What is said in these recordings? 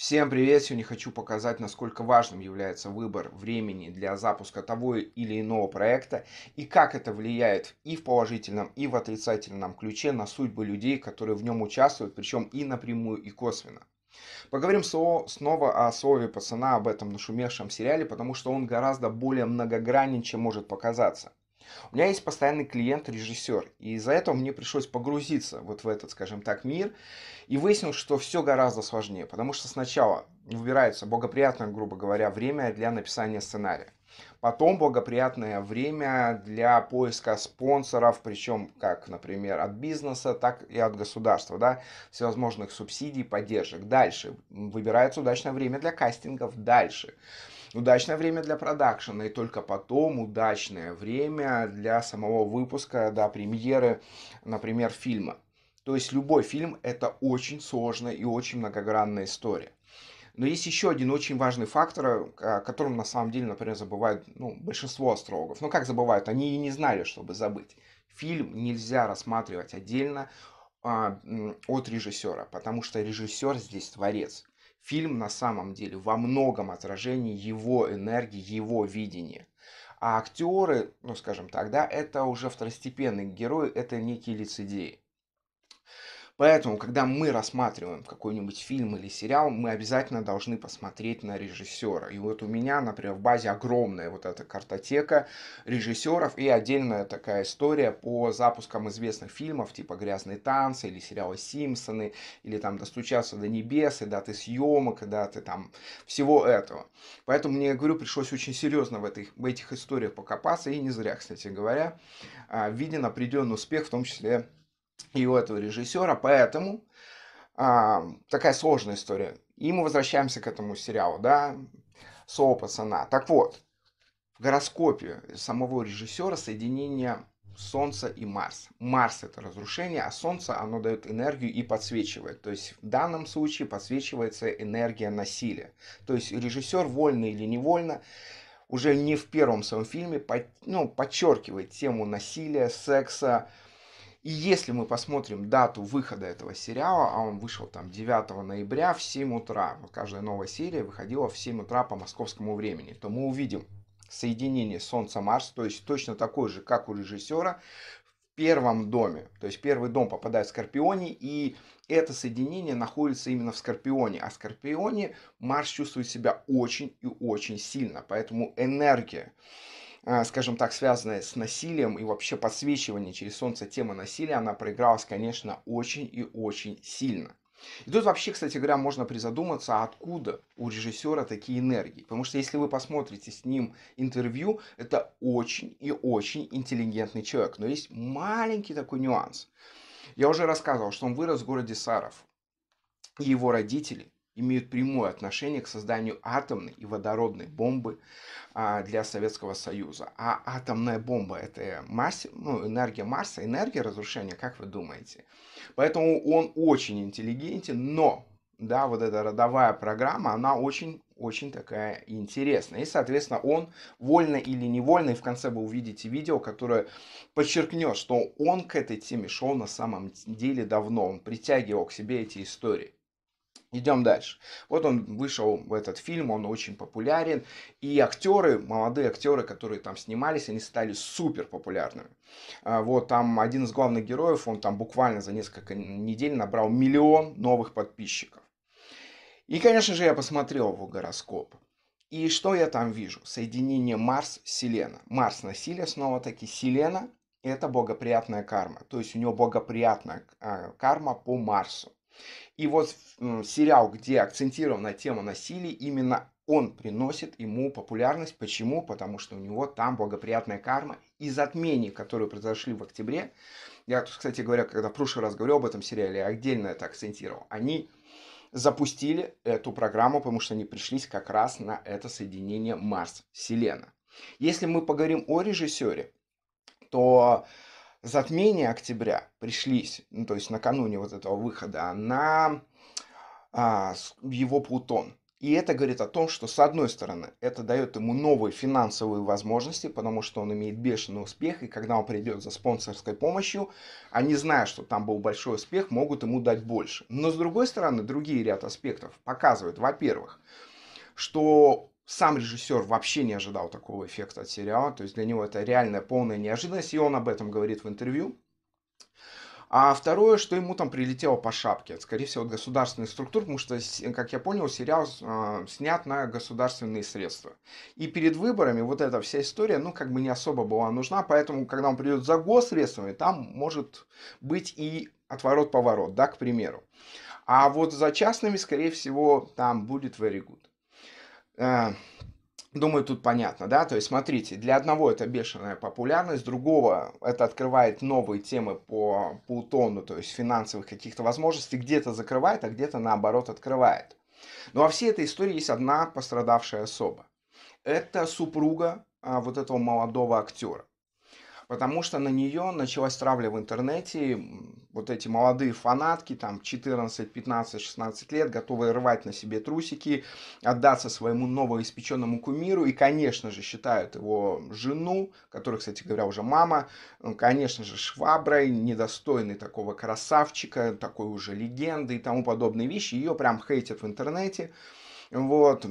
Всем привет! Сегодня хочу показать, насколько важным является выбор времени для запуска того или иного проекта и как это влияет и в положительном, и в отрицательном ключе на судьбы людей, которые в нем участвуют, причем и напрямую, и косвенно. Поговорим снова о слове пацана, об этом нашумевшем сериале, потому что он гораздо более многогранен, чем может показаться. У меня есть постоянный клиент, режиссер, и из-за этого мне пришлось погрузиться вот в этот, скажем так, мир, и выяснил, что все гораздо сложнее, потому что сначала выбирается благоприятное, грубо говоря, время для написания сценария. Потом благоприятное время для поиска спонсоров, причем как, например, от бизнеса, так и от государства, да, всевозможных субсидий, поддержек. Дальше выбирается удачное время для кастингов. Дальше удачное время для продакшена и только потом удачное время для самого выпуска, до премьеры, например, фильма. То есть любой фильм – это очень сложная и очень многогранная история. Но есть еще один очень важный фактор, э, о котором на самом деле, например, забывают ну, большинство астрологов. Ну как забывают? Они и не знали, чтобы забыть. Фильм нельзя рассматривать отдельно а, от режиссера, потому что режиссер здесь творец. Фильм на самом деле во многом отражение его энергии, его видения. А актеры, ну скажем так, да, это уже второстепенные герои, это некие лицедеи. Поэтому, когда мы рассматриваем какой-нибудь фильм или сериал, мы обязательно должны посмотреть на режиссера. И вот у меня, например, в базе огромная вот эта картотека режиссеров и отдельная такая история по запускам известных фильмов, типа «Грязные танцы» или сериала «Симпсоны», или там «Достучаться до небес», и даты съемок, и даты там всего этого. Поэтому мне, говорю, пришлось очень серьезно в, этой, в этих историях покопаться, и не зря, кстати говоря, а, виден определенный успех, в том числе и у этого режиссера, поэтому а, такая сложная история. И мы возвращаемся к этому сериалу, да, Соу пацана. Так вот, в гороскопе самого режиссера соединение Солнца и Марс. Марс это разрушение, а Солнце оно дает энергию и подсвечивает. То есть в данном случае подсвечивается энергия насилия. То есть режиссер вольно или невольно уже не в первом своем фильме под, ну, подчеркивает тему насилия, секса, и если мы посмотрим дату выхода этого сериала, а он вышел там 9 ноября в 7 утра, каждая новая серия выходила в 7 утра по московскому времени, то мы увидим соединение Солнца-Марс, то есть точно такой же, как у режиссера, в первом доме. То есть первый дом попадает в Скорпионе, и это соединение находится именно в Скорпионе. А в Скорпионе Марс чувствует себя очень и очень сильно, поэтому энергия а, скажем так, связанная с насилием и вообще подсвечивание через солнце темы насилия, она проигралась, конечно, очень и очень сильно. И тут вообще, кстати говоря, можно призадуматься, откуда у режиссера такие энергии. Потому что если вы посмотрите с ним интервью, это очень и очень интеллигентный человек. Но есть маленький такой нюанс. Я уже рассказывал, что он вырос в городе Саров. И его родители имеют прямое отношение к созданию атомной и водородной бомбы а, для Советского Союза. А атомная бомба — это массе, ну, энергия Марса, энергия разрушения, как вы думаете? Поэтому он очень интеллигентен, но да, вот эта родовая программа, она очень очень такая интересная. И, соответственно, он вольно или невольно, и в конце вы увидите видео, которое подчеркнет, что он к этой теме шел на самом деле давно, он притягивал к себе эти истории. Идем дальше. Вот он вышел в этот фильм, он очень популярен. И актеры, молодые актеры, которые там снимались, они стали супер популярными. А, вот там один из главных героев, он там буквально за несколько недель набрал миллион новых подписчиков. И, конечно же, я посмотрел его гороскоп. И что я там вижу? Соединение Марс-Селена. Марс на силе, снова-таки Селена – это благоприятная карма. То есть у него благоприятная а, карма по Марсу. И вот сериал, где акцентирована тема насилия, именно он приносит ему популярность. Почему? Потому что у него там благоприятная карма. И затмений, которые произошли в октябре, я, кстати говоря, когда в прошлый раз говорил об этом сериале, я отдельно это акцентировал, они запустили эту программу, потому что они пришлись как раз на это соединение Марс-Селена. Если мы поговорим о режиссере, то затмения октября пришлись, ну, то есть накануне вот этого выхода, на а, его Плутон. И это говорит о том, что с одной стороны это дает ему новые финансовые возможности, потому что он имеет бешеный успех, и когда он придет за спонсорской помощью, они, зная, что там был большой успех, могут ему дать больше. Но с другой стороны, другие ряд аспектов показывают, во-первых, что сам режиссер вообще не ожидал такого эффекта от сериала, то есть для него это реальная полная неожиданность, и он об этом говорит в интервью. А второе, что ему там прилетело по шапке, это, скорее всего, от государственных структур, потому что, как я понял, сериал э, снят на государственные средства. И перед выборами вот эта вся история, ну, как бы не особо была нужна, поэтому, когда он придет за госсредствами, там может быть и отворот-поворот, да, к примеру. А вот за частными, скорее всего, там будет very good. Э, думаю, тут понятно, да? То есть, смотрите, для одного это бешеная популярность, другого это открывает новые темы по Плутону, то есть финансовых каких-то возможностей, где-то закрывает, а где-то наоборот открывает. Но ну, а во всей этой истории есть одна пострадавшая особа. Это супруга а, вот этого молодого актера потому что на нее началась травля в интернете. Вот эти молодые фанатки, там 14, 15, 16 лет, готовые рвать на себе трусики, отдаться своему новоиспеченному кумиру и, конечно же, считают его жену, которая, кстати говоря, уже мама, ну, конечно же, шваброй, недостойной такого красавчика, такой уже легенды и тому подобные вещи. Ее прям хейтят в интернете. Вот,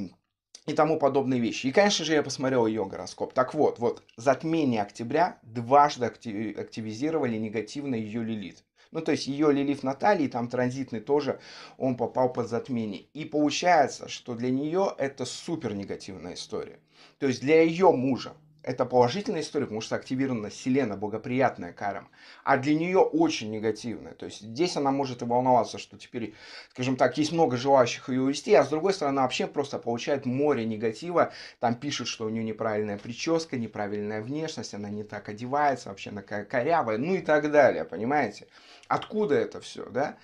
и тому подобные вещи. И, конечно же, я посмотрел ее гороскоп. Так вот, вот затмение октября дважды активизировали негативно ее лилит. Ну, то есть ее лилит Натальи, там транзитный тоже, он попал под затмение. И получается, что для нее это супер негативная история. То есть для ее мужа, это положительная история, потому что активирована Селена, благоприятная карма. А для нее очень негативная. То есть здесь она может и волноваться, что теперь, скажем так, есть много желающих ее увести, а с другой стороны, она вообще просто получает море негатива. Там пишут, что у нее неправильная прическа, неправильная внешность, она не так одевается, вообще она корявая, ну и так далее, понимаете? Откуда это все, да?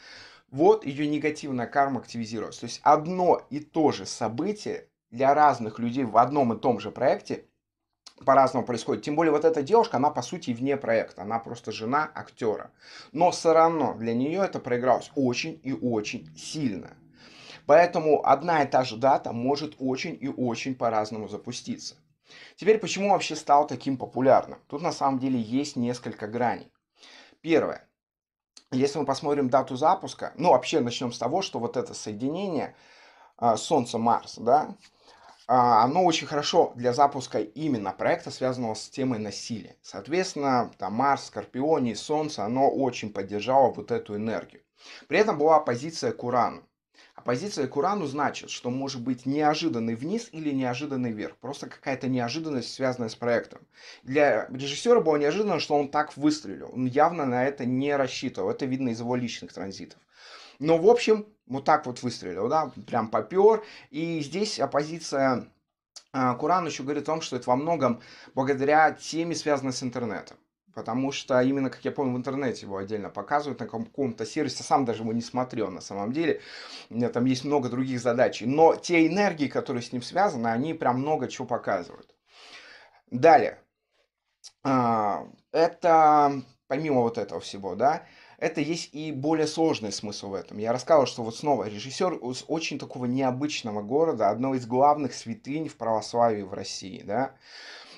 Вот ее негативная карма активизировалась. То есть одно и то же событие для разных людей в одном и том же проекте по-разному происходит. Тем более вот эта девушка, она по сути вне проекта, она просто жена актера. Но все равно для нее это проигралось очень и очень сильно. Поэтому одна и та же дата может очень и очень по-разному запуститься. Теперь, почему вообще стал таким популярным? Тут на самом деле есть несколько граней. Первое. Если мы посмотрим дату запуска, ну вообще начнем с того, что вот это соединение а, Солнце-Марс, да, а, оно очень хорошо для запуска именно проекта, связанного с темой насилия. Соответственно, там Марс, Скорпион и Солнце, оно очень поддержало вот эту энергию. При этом была оппозиция к Урану. Оппозиция к Урану значит, что может быть неожиданный вниз или неожиданный вверх. Просто какая-то неожиданность, связанная с проектом. Для режиссера было неожиданно, что он так выстрелил. Он явно на это не рассчитывал. Это видно из его личных транзитов. Но, в общем, вот так вот выстрелил, да, прям попер. И здесь оппозиция а, Куран еще говорит о том, что это во многом благодаря теме, связанной с интернетом. Потому что именно, как я помню, в интернете его отдельно показывают на каком-то сервисе. Я а сам даже его не смотрел на самом деле. У меня там есть много других задач. Но те энергии, которые с ним связаны, они прям много чего показывают. Далее. А, это помимо вот этого всего, да, это есть и более сложный смысл в этом. Я рассказывал, что вот снова режиссер из очень такого необычного города, одно из главных святынь в православии в России, да,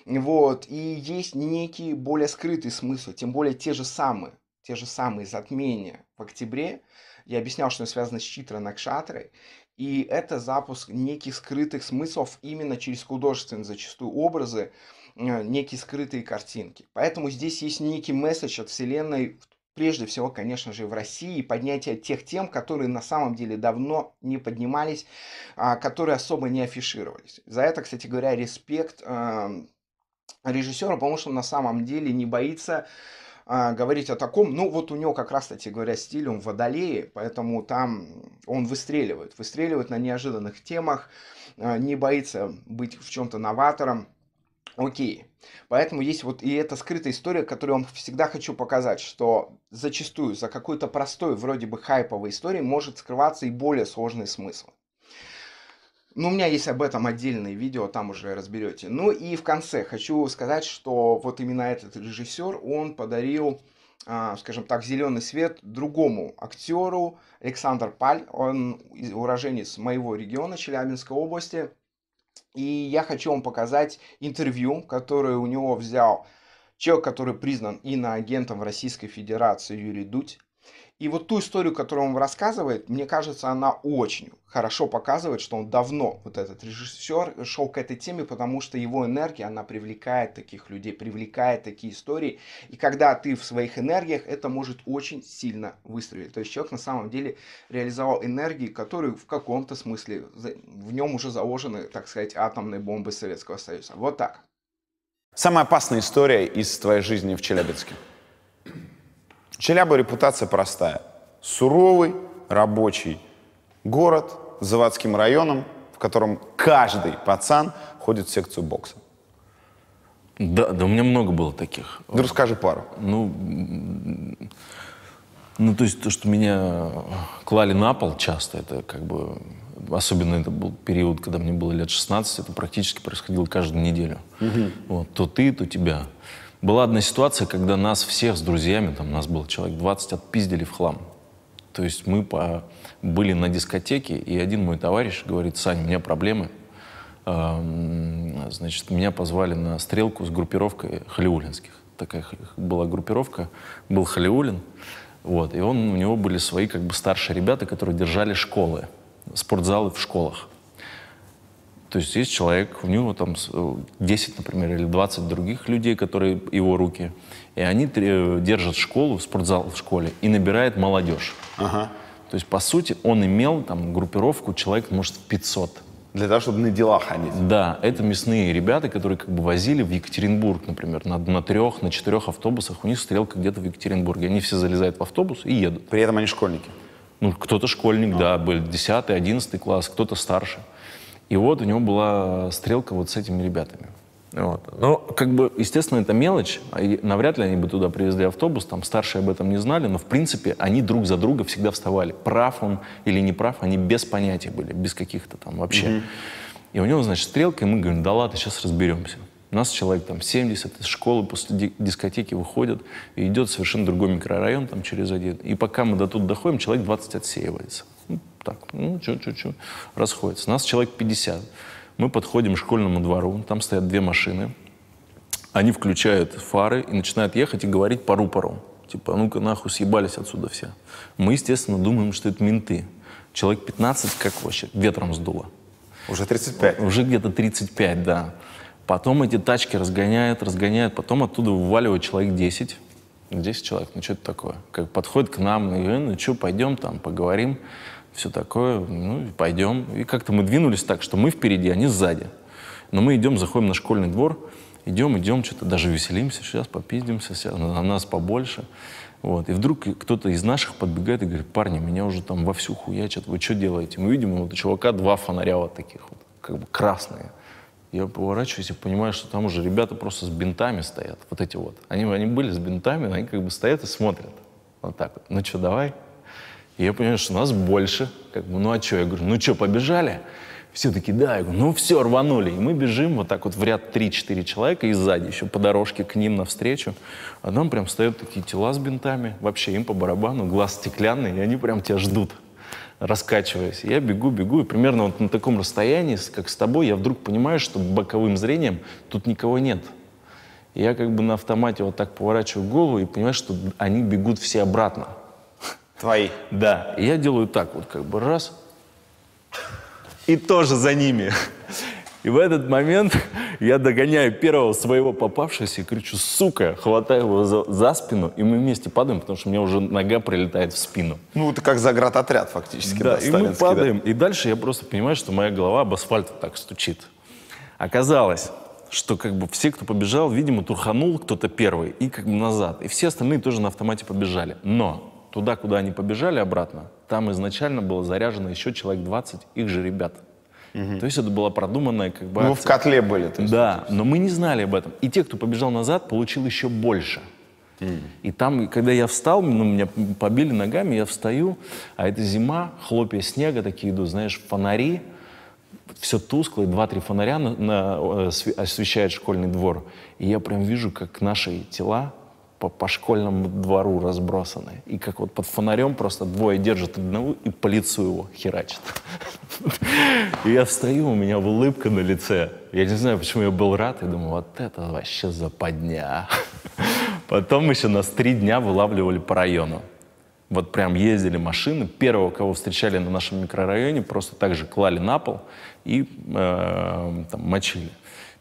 вот, и есть некий более скрытый смысл, тем более те же самые, те же самые затмения в октябре, я объяснял, что связано с Читра Накшатрой, и это запуск неких скрытых смыслов именно через художественные зачастую образы, э, некие скрытые картинки. Поэтому здесь есть некий месседж от Вселенной прежде всего, конечно же, в России, и поднятие тех тем, которые на самом деле давно не поднимались, а, которые особо не афишировались. За это, кстати говоря, респект эм, режиссера, потому что он на самом деле не боится а, говорить о таком, ну вот у него как раз, кстати говоря, стиль, он водолее, поэтому там он выстреливает, выстреливает на неожиданных темах, а, не боится быть в чем-то новатором, Окей. Поэтому есть вот и эта скрытая история, которую я вам всегда хочу показать, что зачастую за какой-то простой, вроде бы хайповой историей может скрываться и более сложный смысл. Ну, у меня есть об этом отдельное видео, там уже разберете. Ну и в конце хочу сказать, что вот именно этот режиссер, он подарил, а, скажем так, зеленый свет другому актеру, Александр Паль, он уроженец моего региона, Челябинской области, и я хочу вам показать интервью, которое у него взял человек, который признан иноагентом в Российской Федерации Юрий Дудь. И вот ту историю, которую он рассказывает, мне кажется, она очень хорошо показывает, что он давно, вот этот режиссер, шел к этой теме, потому что его энергия, она привлекает таких людей, привлекает такие истории. И когда ты в своих энергиях, это может очень сильно выстрелить. То есть человек на самом деле реализовал энергии, которые в каком-то смысле, в нем уже заложены, так сказать, атомные бомбы Советского Союза. Вот так. Самая опасная история из твоей жизни в Челябинске? Челябы репутация простая. Суровый, рабочий город с заводским районом, в котором каждый пацан ходит в секцию бокса. Да, да у меня много было таких. Да ну, расскажи пару. Ну, ну, то есть то, что меня клали на пол часто, это как бы... Особенно это был период, когда мне было лет 16, это практически происходило каждую неделю. Угу. Вот, то ты, то тебя. Была одна ситуация, когда нас всех с друзьями, там нас было человек 20, отпиздили в хлам. То есть мы по, были на дискотеке, и один мой товарищ говорит, Сань, у меня проблемы. Эм, значит, меня позвали на стрелку с группировкой Халиулинских. Такая была группировка, был Халиулин. Вот, и он, у него были свои как бы старшие ребята, которые держали школы, спортзалы в школах. То есть есть человек, у него там 10, э, например, или 20 других людей, которые его руки, и они э, держат школу, спортзал в школе, и набирает молодежь. Ага. То есть, по сути, он имел там группировку человек, может, 500. Для того, чтобы на дела ходить. Да, это мясные ребята, которые как бы возили в Екатеринбург, например, на, на трех, на четырех автобусах. У них стрелка где-то в Екатеринбурге. Они все залезают в автобус и едут. При этом они школьники? Ну, кто-то школьник, а. да, был 10 11 класс, кто-то старше. И вот у него была стрелка вот с этими ребятами. Вот. Но, ну, как бы, естественно, это мелочь. А и навряд ли они бы туда привезли автобус, там старшие об этом не знали, но, в принципе, они друг за друга всегда вставали. Прав он или не прав, они без понятия были, без каких-то там вообще. Mm-hmm. И у него, значит, стрелка, и мы говорим, да ладно, сейчас разберемся. У нас человек там 70 из школы после дискотеки выходит и идет в совершенно другой микрорайон, там через один. И пока мы до тут доходим, человек 20 отсеивается так, ну, чу-чу-чу, расходится. Нас человек 50. Мы подходим к школьному двору, там стоят две машины. Они включают фары и начинают ехать и говорить по рупору. Типа, «А ну-ка нахуй, съебались отсюда все. Мы, естественно, думаем, что это менты. Человек 15, как вообще, ветром сдуло. Уже 35. Уже где-то 35, да. Потом эти тачки разгоняют, разгоняют, потом оттуда вываливает человек 10. 10 человек, ну что это такое? Как подходит к нам, и ну что, пойдем там, поговорим все такое, ну, пойдем. И как-то мы двинулись так, что мы впереди, они а сзади. Но мы идем, заходим на школьный двор, идем, идем, что-то даже веселимся, сейчас попиздимся, сейчас, на нас побольше. Вот. И вдруг кто-то из наших подбегает и говорит, парни, меня уже там вовсю хуячат, вы что делаете? Мы видим, вот у чувака два фонаря вот таких вот, как бы красные. Я поворачиваюсь и понимаю, что там уже ребята просто с бинтами стоят, вот эти вот. Они, они были с бинтами, но они как бы стоят и смотрят. Вот так вот. Ну что, давай? И я понимаю, что нас больше. Как бы, ну а что? Я говорю, ну что, побежали? Все таки да. Я говорю, ну все, рванули. И мы бежим вот так вот в ряд 3-4 человека и сзади еще по дорожке к ним навстречу. А нам прям стоят такие тела с бинтами. Вообще им по барабану, глаз стеклянный, и они прям тебя ждут раскачиваясь. Я бегу, бегу, и примерно вот на таком расстоянии, как с тобой, я вдруг понимаю, что боковым зрением тут никого нет. И я как бы на автомате вот так поворачиваю голову и понимаю, что они бегут все обратно. Твои. Да. И я делаю так вот, как бы раз. И тоже за ними. И в этот момент я догоняю первого своего попавшегося и кричу, сука, хватаю его за, за спину, и мы вместе падаем, потому что у меня уже нога прилетает в спину. Ну, это как заградотряд фактически. Да, да и мы падаем, да. и дальше я просто понимаю, что моя голова об асфальт так стучит. Оказалось, что как бы все, кто побежал, видимо, турханул кто-то первый и как бы назад. И все остальные тоже на автомате побежали. Но Туда, куда они побежали обратно, там изначально было заряжено еще человек 20 их же ребят. Угу. То есть это была продуманная как бы. Ну, в котле были. То есть, да, но мы не знали об этом. И те, кто побежал назад, получил еще больше. Угу. И там, когда я встал, ну, меня побили ногами, я встаю, а это зима, хлопья снега такие идут, знаешь, фонари, все тускло, и два-три фонаря на, на, э, освещает школьный двор. И я прям вижу, как наши тела по, по школьному двору разбросаны. И как вот под фонарем просто двое держат одного и по лицу его херачат. И я встаю, у меня улыбка на лице. Я не знаю, почему я был рад. Я думаю, вот это вообще западня. Потом еще нас три дня вылавливали по району. Вот прям ездили машины. Первого, кого встречали на нашем микрорайоне, просто так же клали на пол и э, там, мочили.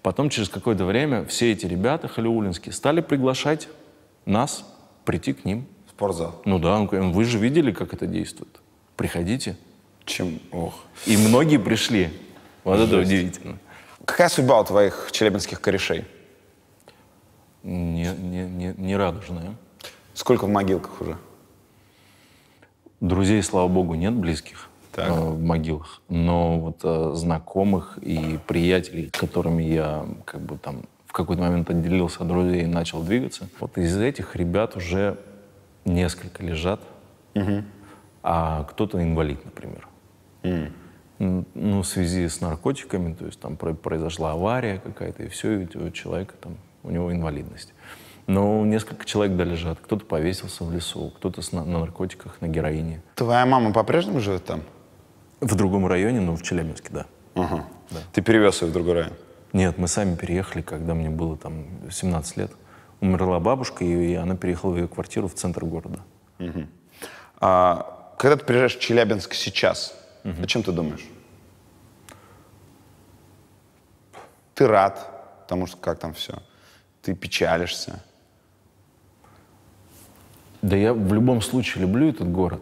Потом через какое-то время все эти ребята халиулинские стали приглашать нас прийти к ним. В спортзал? Ну да, вы же видели, как это действует. Приходите. Чем? Ох. И многие пришли. Вот Жесть. это удивительно. Какая судьба у твоих челябинских корешей? Не, не, не, не радужная. Сколько в могилках уже? Друзей, слава богу, нет близких так. Э, в могилах. Но вот э, знакомых и приятелей, которыми я как бы там какой-то момент отделился от друзей и начал двигаться. Вот из этих ребят уже несколько лежат, угу. а кто-то инвалид, например. Mm. Ну, в связи с наркотиками, то есть там произошла авария какая-то, и все, и у человека там, у него инвалидность. Но несколько человек да лежат. Кто-то повесился в лесу, кто-то на, на наркотиках, на героине. Твоя мама по-прежнему живет там? В другом районе, но ну, в Челябинске, да. Ага. да. Ты перевез ее в другой район? Нет, мы сами переехали, когда мне было там 17 лет. Умерла бабушка, и она переехала в ее квартиру в центр города. Угу. А, когда ты приезжаешь в Челябинск сейчас, угу. о чем ты думаешь? Ты рад, потому что как там все? Ты печалишься? Да я в любом случае люблю этот город.